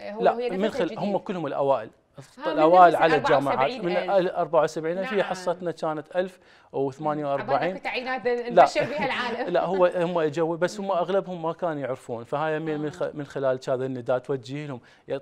آه، هو لا هي من خل... هم كلهم الاوائل الاوائل على الجامعات من 74 نعم. هي حصتنا كانت 1048 لا بها العالم لا هو هم اجوا بس هم اغلبهم ما كانوا يعرفون فهاي من آه. من خلال هذا النداء توجه لهم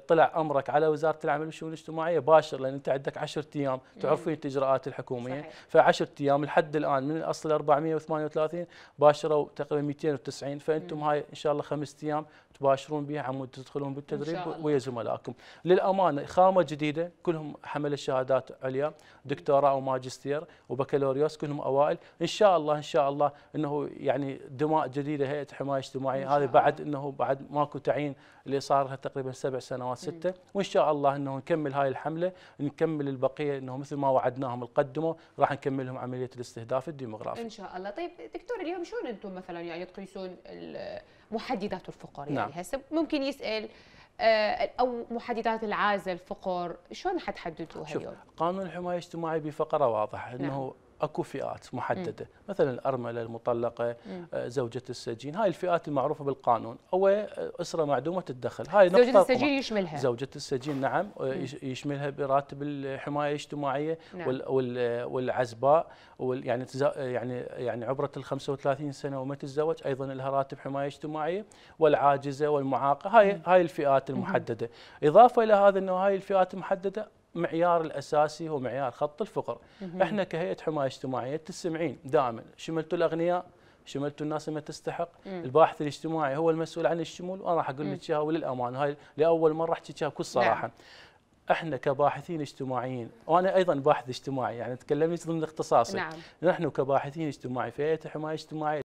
طلع امرك على وزاره العمل والشؤون الاجتماعيه باشر لان انت عندك 10 ايام تعرفين الاجراءات الحكوميه ف10 ايام لحد الان من اصل 438 باشروا تقريبا 290 فانتم هاي ان شاء الله خمس ايام تباشرون بها عمود تدخلون بالتدريب ويا زملائكم للامانه خامه جديده جديده كلهم حمل شهادات عليا دكتوراه وماجستير وبكالوريوس كلهم اوائل ان شاء الله ان شاء الله انه يعني دماء جديده هيئه حمايه اجتماعيه هذه بعد انه بعد ماكو تعيين اللي صار لها تقريبا سبع سنوات إيه. سته وان شاء الله انه نكمل هاي الحمله نكمل البقيه انه مثل ما وعدناهم القدمه راح نكملهم عمليه الاستهداف الديموغرافي ان شاء الله طيب دكتور اليوم شلون انتم مثلا يعني تقيسون محددات الفقر نعم. يعني هسه ممكن يسال آه، او محددات العازل فقر شلون حتحددوها اليوم؟ قانون الحمايه الاجتماعيه بفقره واضحه انه نعم. اكو فئات محدده م. مثلا الارمله المطلقه آه، زوجه السجين هاي الفئات المعروفه بالقانون او اسره معدومه الدخل هاي زوجة نقطه زوجه السجين يشملها زوجه السجين نعم آه، م. يشملها براتب الحمايه الاجتماعيه نعم. آه، والعزباء وال يعني يعني يعني عبره ال 35 سنه وما تتزوج ايضا لها راتب حمايه اجتماعيه والعاجزه والمعاقه هاي م. هاي الفئات المحدده م. اضافه الى هذا انه هاي الفئات المحدده معيار الاساسي هو معيار خط الفقر احنا كهيئه حمايه اجتماعيه تسمعين دائما شملتوا الاغنياء شملتوا الناس ما تستحق مم. الباحث الاجتماعي هو المسؤول عن الشمول وانا راح اقول لك اياها وللامان هاي لاول مره احكي بكل نعم. صراحه نعم. احنا كباحثين اجتماعيين وانا ايضا باحث اجتماعي يعني تكلمت ضمن اختصاصي نعم. نحن كباحثين اجتماعي في هيئه الحمايه الاجتماعيه